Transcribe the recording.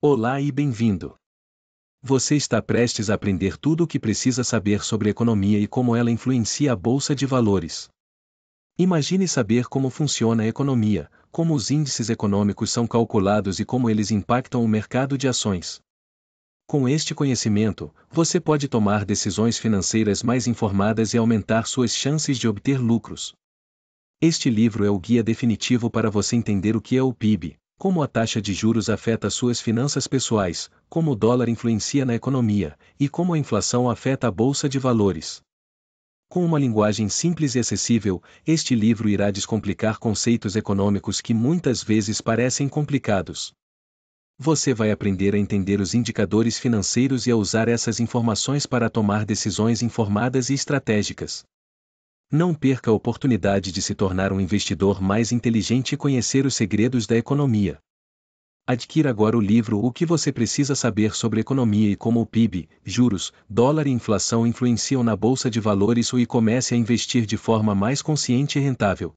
Olá e bem-vindo. Você está prestes a aprender tudo o que precisa saber sobre economia e como ela influencia a bolsa de valores. Imagine saber como funciona a economia, como os índices econômicos são calculados e como eles impactam o mercado de ações. Com este conhecimento, você pode tomar decisões financeiras mais informadas e aumentar suas chances de obter lucros. Este livro é o guia definitivo para você entender o que é o PIB, como a taxa de juros afeta suas finanças pessoais, como o dólar influencia na economia, e como a inflação afeta a bolsa de valores. Com uma linguagem simples e acessível, este livro irá descomplicar conceitos econômicos que muitas vezes parecem complicados. Você vai aprender a entender os indicadores financeiros e a usar essas informações para tomar decisões informadas e estratégicas. Não perca a oportunidade de se tornar um investidor mais inteligente e conhecer os segredos da economia. Adquira agora o livro O que você precisa saber sobre economia e como o PIB, juros, dólar e inflação influenciam na bolsa de valores e comece a investir de forma mais consciente e rentável.